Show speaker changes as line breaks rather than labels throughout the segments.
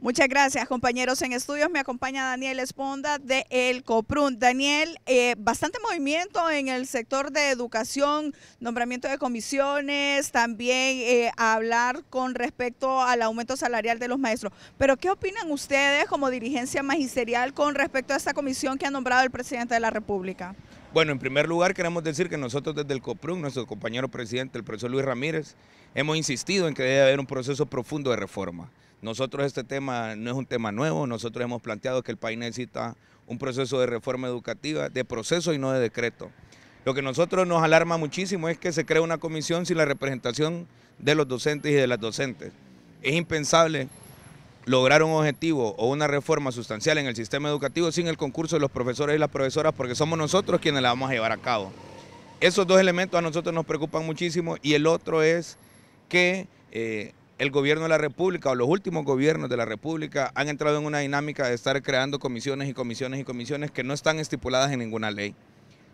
Muchas gracias, compañeros en estudios. Me acompaña Daniel Esponda de El Coprun. Daniel, eh, bastante movimiento en el sector de educación, nombramiento de comisiones, también eh, hablar con respecto al aumento salarial de los maestros. Pero, ¿qué opinan ustedes como dirigencia magisterial con respecto a esta comisión que ha nombrado el presidente de la República?
Bueno, en primer lugar queremos decir que nosotros desde el COPRUM, nuestro compañero presidente, el profesor Luis Ramírez, hemos insistido en que debe haber un proceso profundo de reforma. Nosotros este tema no es un tema nuevo, nosotros hemos planteado que el país necesita un proceso de reforma educativa, de proceso y no de decreto. Lo que nosotros nos alarma muchísimo es que se crea una comisión sin la representación de los docentes y de las docentes. Es impensable lograr un objetivo o una reforma sustancial en el sistema educativo sin el concurso de los profesores y las profesoras porque somos nosotros quienes la vamos a llevar a cabo. Esos dos elementos a nosotros nos preocupan muchísimo y el otro es que eh, el gobierno de la República o los últimos gobiernos de la República han entrado en una dinámica de estar creando comisiones y comisiones y comisiones que no están estipuladas en ninguna ley.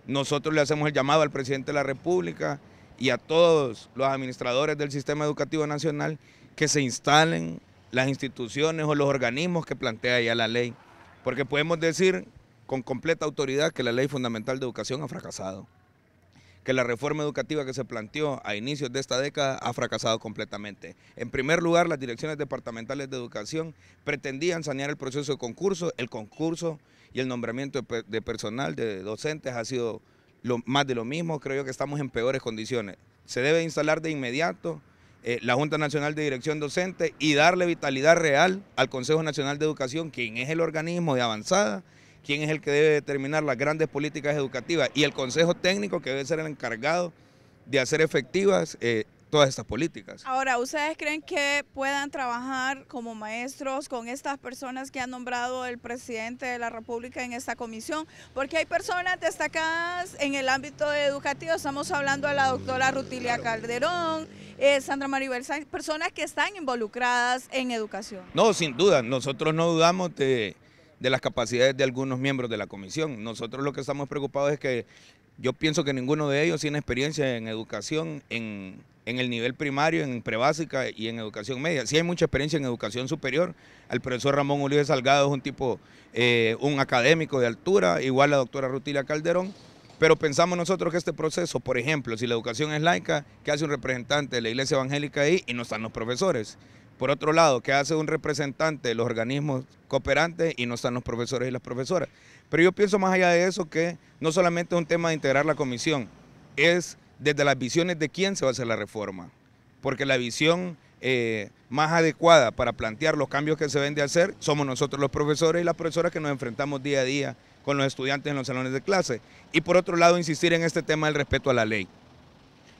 Nosotros le hacemos el llamado al presidente de la República y a todos los administradores del sistema educativo nacional que se instalen las instituciones o los organismos que plantea ya la ley. Porque podemos decir con completa autoridad que la ley fundamental de educación ha fracasado, que la reforma educativa que se planteó a inicios de esta década ha fracasado completamente. En primer lugar, las direcciones departamentales de educación pretendían sanear el proceso de concurso, el concurso y el nombramiento de personal, de docentes, ha sido más de lo mismo, creo yo que estamos en peores condiciones. Se debe instalar de inmediato eh, la Junta Nacional de Dirección Docente y darle vitalidad real al Consejo Nacional de Educación, quien es el organismo de avanzada, quien es el que debe determinar las grandes políticas educativas y el Consejo Técnico que debe ser el encargado de hacer efectivas eh, todas estas políticas.
Ahora, ¿ustedes creen que puedan trabajar como maestros con estas personas que ha nombrado el presidente de la República en esta comisión? Porque hay personas destacadas en el ámbito educativo, estamos hablando de la doctora Rutilia Calderón, eh, Sandra Maribel personas que están involucradas en educación.
No, sin duda, nosotros no dudamos de, de las capacidades de algunos miembros de la comisión. Nosotros lo que estamos preocupados es que yo pienso que ninguno de ellos tiene experiencia en educación, en en el nivel primario, en prebásica y en educación media. Sí hay mucha experiencia en educación superior. El profesor Ramón Ulises Salgado es un tipo, eh, un académico de altura, igual la doctora Rutila Calderón. Pero pensamos nosotros que este proceso, por ejemplo, si la educación es laica, ¿qué hace un representante de la iglesia evangélica ahí? Y no están los profesores. Por otro lado, ¿qué hace un representante de los organismos cooperantes y no están los profesores y las profesoras? Pero yo pienso más allá de eso que no solamente es un tema de integrar la comisión, es desde las visiones de quién se va a hacer la reforma, porque la visión eh, más adecuada para plantear los cambios que se ven de hacer somos nosotros los profesores y las profesoras que nos enfrentamos día a día con los estudiantes en los salones de clase. Y por otro lado, insistir en este tema del respeto a la ley.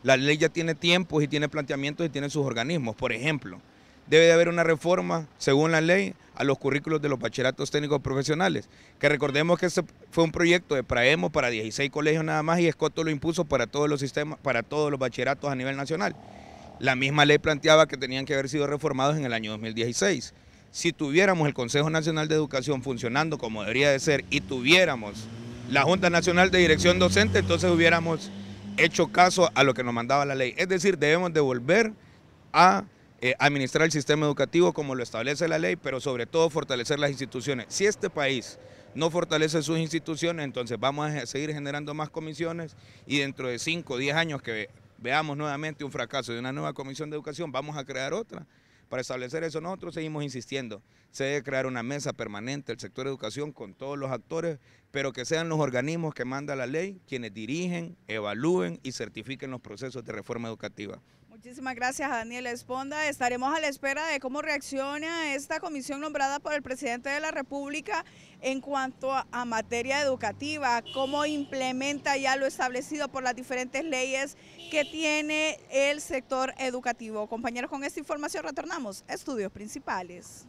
La ley ya tiene tiempos y tiene planteamientos y tiene sus organismos. Por ejemplo, debe de haber una reforma, según la ley, a los currículos de los bachilleratos técnicos profesionales. Que recordemos que ese fue un proyecto de Praemo para 16 colegios nada más y Escoto lo impuso para todos los sistemas, para todos los bachilleratos a nivel nacional. La misma ley planteaba que tenían que haber sido reformados en el año 2016. Si tuviéramos el Consejo Nacional de Educación funcionando como debería de ser y tuviéramos la Junta Nacional de Dirección Docente, entonces hubiéramos hecho caso a lo que nos mandaba la ley. Es decir, debemos devolver a eh, administrar el sistema educativo como lo establece la ley, pero sobre todo fortalecer las instituciones. Si este país no fortalece sus instituciones, entonces vamos a seguir generando más comisiones y dentro de 5 o 10 años que veamos nuevamente un fracaso de una nueva comisión de educación, vamos a crear otra. Para establecer eso nosotros seguimos insistiendo, se debe crear una mesa permanente del sector de educación con todos los actores, pero que sean los organismos que manda la ley quienes dirigen, evalúen y certifiquen los procesos de reforma educativa.
Muchísimas gracias Daniela Daniel Esponda. Estaremos a la espera de cómo reacciona esta comisión nombrada por el presidente de la República en cuanto a materia educativa, cómo implementa ya lo establecido por las diferentes leyes que tiene el sector educativo. Compañeros, con esta información retornamos. a Estudios principales.